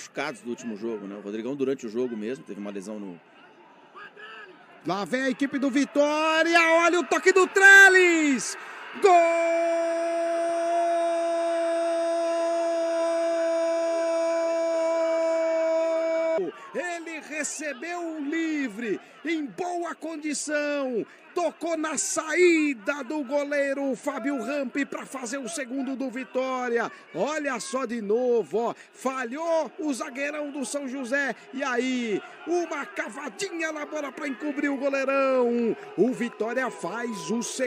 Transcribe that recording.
machucados do último jogo, né? O Rodrigão durante o jogo mesmo teve uma lesão no. Lá vem a equipe do Vitória, olha o toque do Trellis! Gol! Ele recebeu um livre, em boa condição. Tocou na saída do goleiro Fábio Rampi para fazer o segundo do Vitória. Olha só de novo, ó. Falhou o zagueirão do São José. E aí, uma cavadinha na bola para encobrir o goleirão. O Vitória faz o segundo.